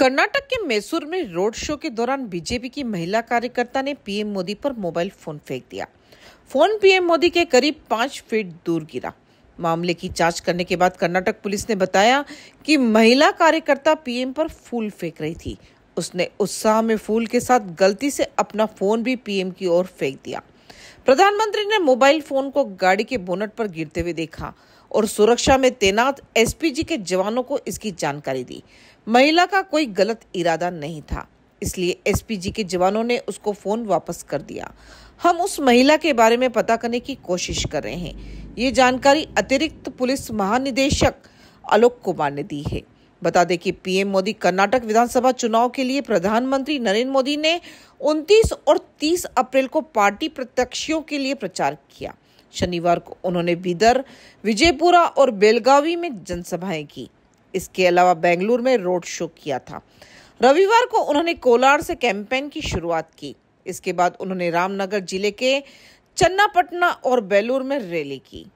कर्नाटक के मैसूर में road show के दौरान बीजेपी की महिला कार्यकर्ता ने पीएम मोदी पर मोबाइल फोन फेंक दिया फोन पीएम मोदी के करीब पांच फीट दूर गिरा मामले की जांच करने के बाद कर्नाटक पुलिस ने बताया कि महिला कार्यकर्ता पीएम पर फूल फेंक रही थी उसने उत्साह में फूल के साथ गलती से अपना फोन भी पीएम की ओर फेंक दिया प्रधानमंत्री ने मोबाइल फोन को गाड़ी के बोनट पर गिरते हुए देखा और सुरक्षा में तैनात एसपीजी के जवानों को इसकी जानकारी दी महिला का कोई गलत इरादा नहीं था इसलिए एसपीजी के जवानों ने उसको फोन वापस कर दिया हम उस महिला के बारे में पता करने की कोशिश कर रहे हैं ये जानकारी अतिरिक्त पुलिस महानिदेशक आलोक कुमार ने दी है बता दें कि पीएम मोदी कर्नाटक विधानसभा चुनाव के लिए प्रधानमंत्री नरेंद्र मोदी ने 29 और 30 अप्रैल को पार्टी प्रत्याशियों के लिए प्रचार किया शनिवार को उन्होंने बीदर विजयपुरा और बेलगावी में जनसभाएं की इसके अलावा बेंगलुरु में रोड शो किया था रविवार को उन्होंने कोलार से कैंपेन की शुरुआत की इसके बाद उन्होंने रामनगर जिले के चन्नापटना और बेलूर में रैली की